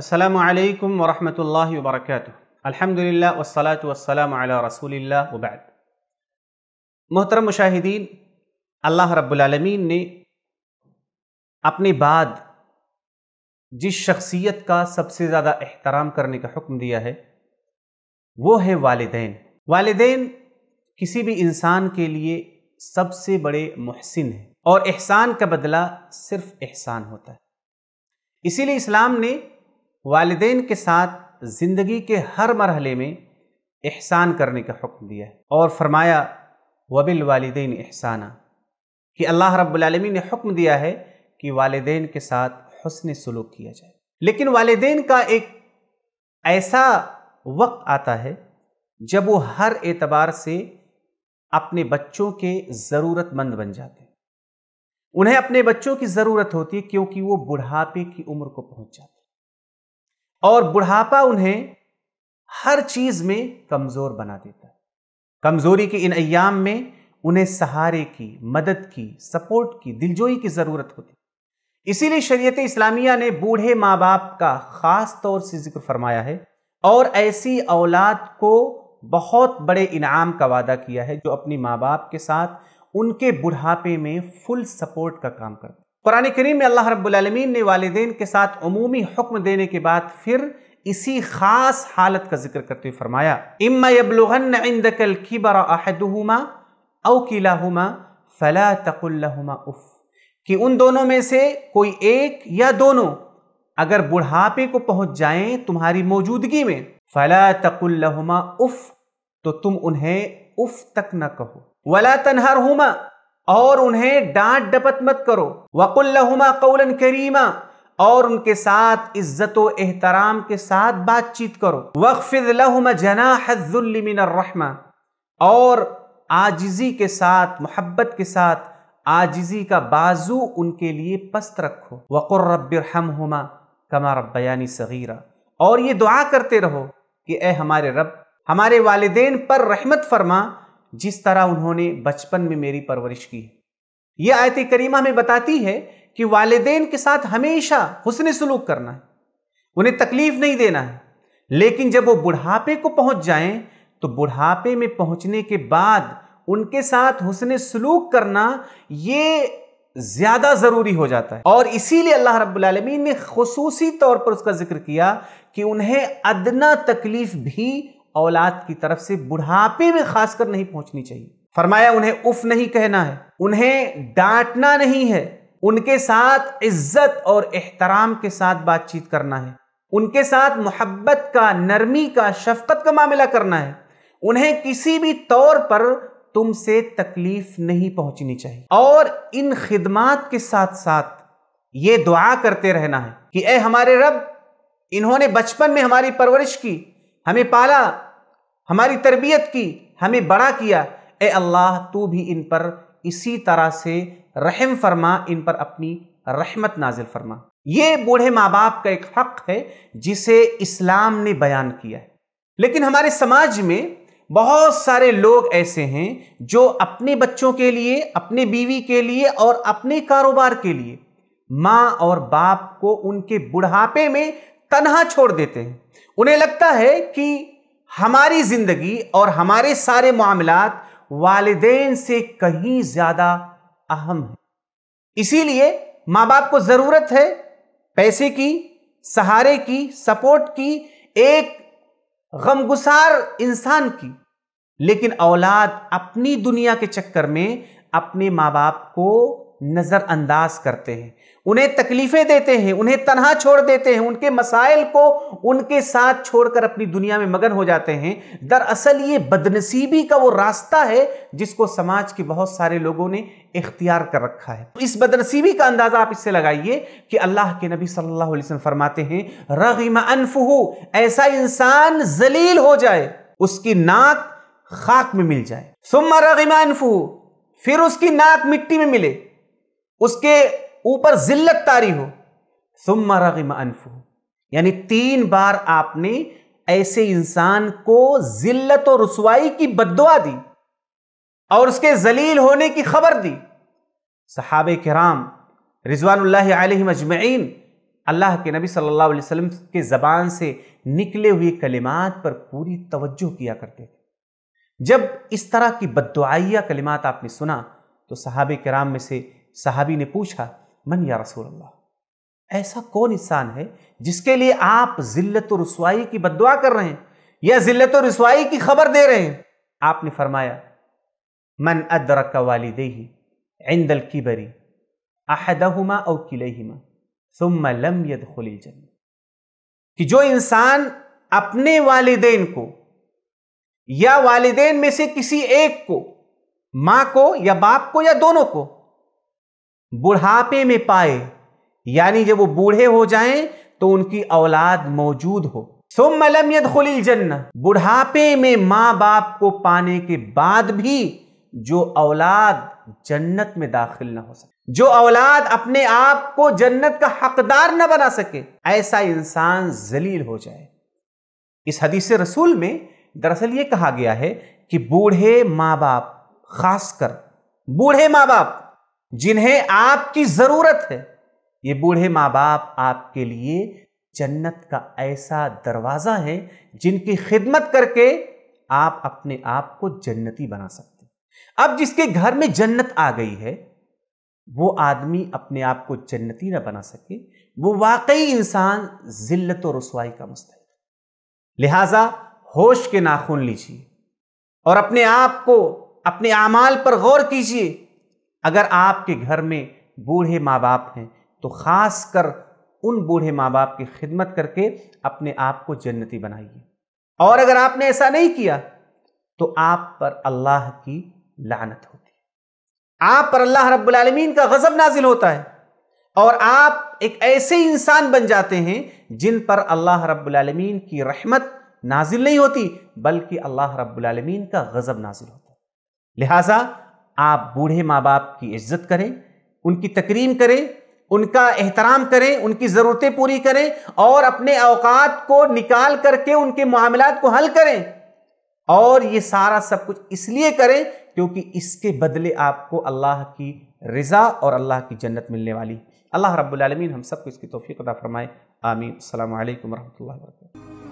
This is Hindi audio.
असलकम वरहमल वरक अलहमदिल्ला वसलात वसलम रसूल वबाद मोहतरम मुशाहिदीन अल्लाह रब्बुलमीन ने अपने बाद जिस शख्सियत का सबसे ज़्यादा एहतराम करने का हुक्म दिया है वो है वालदेन वालदेन किसी भी इंसान के लिए सबसे बड़े महसिन हैं और एहसान का बदला सिर्फ एहसान होता है इसीलिए इस्लाम ने वालदेन के साथ ज़िंदगी के हर मरहले में एहसान करने का हुक्म दिया है और फरमाया वबिल वालदेन एहसाना कि अल्लाह रब्लमी ने हुक्म दिया है कि वालदेन के साथ हसन सलूक किया जाए लेकिन वालदेन का एक ऐसा वक्त आता है जब वो हर एतबार से अपने बच्चों के ज़रूरतमंद बन जाते हैं उन्हें अपने बच्चों की ज़रूरत होती है क्योंकि वो बुढ़ापे की उम्र को पहुंच जाते हैं और बुढ़ापा उन्हें हर चीज में कमजोर बना देता है कमजोरी के इन अयाम में उन्हें सहारे की मदद की सपोर्ट की दिलजोई की ज़रूरत होती इसीलिए शरीयत इस्लामिया ने बूढ़े माँ बाप का ख़ास तौर से जिक्र फरमाया है और ऐसी औलाद को बहुत बड़े इनाम का वादा किया है जो अपनी माँ बाप के साथ उनके बुढ़ापे में फुल सपोर्ट का काम करता कुरान करीम में अल्लाह रब्लमीन ने वालदे के साथ अमूमी हुक्म देने के बाद फिर इसी ख़ास हालत का जिक्र करते हुए फरमाया इम्मा यबलुगन इंदकल किबर अहदहुमा औ किलाहुमा फला तकुल्लहुमा उफ़ कि उन दोनों में से कोई एक या दोनों अगर बुढ़ापे को पहुंच जाएं तुम्हारी मौजूदगी में फला तकुल्लहुमा उफ़ तो तुम उन्हें उफ़ तक न कहो वला तनहर और उन्हें डांट डपत मत करो वकुल्लहुमा कौलन करीमा और उनके साथ इज्जत एहतराम के साथ बातचीत करो वक्फिज लहुमा रहमा और आजिज़ी के साथ मोहब्बत के साथ आजिज़ी का बाजू उनके लिए पस्त रखो वक़ुर रब्बिरहम हुमा कमा रब्बयानी सगीरा और ये दुआ करते रहो कि ए हमारे रब हमारे वालदेन पर रहमत फरमा जिस तरह उन्होंने बचपन में मेरी परवरिश की ये आयत करीमा हमें बताती है कि वालदेन के साथ हमेशा हुसन सलूक करना है उन्हें तकलीफ नहीं देना है लेकिन जब वो बुढ़ापे को पहुंच जाएं तो बुढ़ापे में पहुंचने के बाद उनके साथ हुसन सलूक करना ये ज़्यादा ज़रूरी हो जाता है और इसीलिए अल्लाह रब्लमीन ने खसूसी तौर पर उसका जिक्र किया कि उन्हें अदना तकलीफ भी औलाद की तरफ से बुढ़ापे में खासकर नहीं पहुंचनी चाहिए फरमाया उन्हें उफ नहीं कहना है उन्हें डांटना नहीं है उनके साथ इज्जत और एहतराम के साथ बातचीत करना है उनके साथ मोहब्बत का नरमी का शफकत का मामला करना है उन्हें किसी भी तौर पर तुमसे तकलीफ नहीं पहुंचनी चाहिए और इन खिदमात के साथ साथ ये दुआ करते रहना है कि ए हमारे रब इन्होंने बचपन में हमारी परवरिश की हमें पाला हमारी तरबियत की हमें बड़ा किया ए अल्लाह तू भी इन पर इसी तरह से रहम फरमा इन पर अपनी रहमत नाजिल फरमा ये बूढ़े माँ बाप का एक हक है जिसे इस्लाम ने बयान किया है लेकिन हमारे समाज में बहुत सारे लोग ऐसे हैं जो अपने बच्चों के लिए अपने बीवी के लिए और अपने कारोबार के लिए माँ और बाप को उनके बुढ़ापे में तनहा छोड़ देते हैं उन्हें लगता है कि हमारी ज़िंदगी और हमारे सारे मामला वालदेन से कहीं ज़्यादा अहम है इसीलिए माँ बाप को ज़रूरत है पैसे की सहारे की सपोर्ट की एक गमगुसार इंसान की लेकिन औलाद अपनी दुनिया के चक्कर में अपने माँ बाप को नज़रअंदाज करते हैं उन्हें तकलीफ़ें देते हैं उन्हें तनहा छोड़ देते हैं उनके मसाइल को उनके साथ छोड़कर अपनी दुनिया में मगन हो जाते हैं दरअसल ये बदनसीबी का वो रास्ता है जिसको समाज के बहुत सारे लोगों ने इख्तियार कर रखा है इस बदनसीबी का अंदाज़ा आप इससे लगाइए कि अल्लाह के नबी सल्लल्लाहु अलैहि वसल्लम फरमाते हैं रगम अनफहू ऐसा इंसान जलील हो जाए उसकी नाक खाक में मिल जाए सुम्मा रगम अनफहू फिर उसकी नाक मिट्टी में मिले उसके ऊपर जिल्लत तारी हो सुम अनफ यानी तीन बार आपने ऐसे इंसान को जिल्लत और रसवाई की बदवा दी और उसके जलील होने की खबर दी सहाब कराम रिजवान मजमैन अल्लाह के नबी सल्लल्लाहु अलैहि वसल्लम के ज़बान से निकले हुए कलिमात पर पूरी तवज्जो किया करते थे जब इस तरह की बदवाइया कलिमात आपने सुना तो साहब कराम में से सहाबी ने पूछा मन या रसूल अल्लाह ऐसा कौन इंसान है जिसके लिए आप जिल्लत रसवाई की बदवा कर रहे हैं या जिल्लत रसवाई की खबर दे रहे हैं आपने फरमाया मन अदरक वालिदे इंदल की बरी आहदहुमा और किलेहिमा सुम लम यद खुली कि जो इंसान अपने वालिदेन को या वालिदेन में से किसी एक को माँ को या बाप को या दोनों को बुढ़ापे में पाए यानी जब वो बूढ़े हो जाएं तो उनकी औलाद मौजूद हो सुम लम यदखुल जन्नत बुढ़ापे में माँ बाप को पाने के बाद भी जो औलाद जन्नत में दाखिल ना हो सके जो औलाद अपने आप को जन्नत का हकदार ना बना सके ऐसा इंसान जलील हो जाए इस हदीस रसूल में दरअसल ये कहा गया है कि बूढ़े माँ बाप खासकर बूढ़े माँ बाप जिन्हें आपकी जरूरत है ये बूढ़े माँ बाप आपके लिए जन्नत का ऐसा दरवाज़ा है जिनकी खिदमत करके आप अपने आप को जन्नती बना सकते हैं अब जिसके घर में जन्नत आ गई है वो आदमी अपने आप को जन्नती ना बना सके वो वाकई इंसान जिल्लत और रसवाई का मुस्तैद लिहाजा होश के नाखून लीजिए और अपने आप को अपने आमाल पर गौर कीजिए अगर आपके घर में बूढ़े माँ बाप हैं तो ख़ास कर उन बूढ़े माँ बाप की खिदमत करके अपने आप को जन्नती बनाइए और अगर आपने ऐसा नहीं किया तो आप पर अल्लाह की लानत होती है आप पर अल्लाह रब्बुल का गज़ब नाजिल होता है और आप एक ऐसे इंसान बन जाते हैं जिन पर अल्लाह रब्बुल की रहमत नाजिल नहीं होती बल्कि अल्लाह रब्बुल का गज़ब नाजिल होता है लिहाजा आप बूढ़े माँ बाप की इज्जत करें उनकी तकरीम करें उनका एहतराम करें उनकी ज़रूरतें पूरी करें और अपने अवकात को निकाल करके उनके मामलात को हल करें और ये सारा सब कुछ इसलिए करें क्योंकि इसके बदले आपको अल्लाह की रज़ा और अल्लाह की जन्नत मिलने वाली अल्लाह रब्बुल हम सबको इसकी तोफ़ी अदा फरमाए आमीन अल्लाम वरहमल वर्क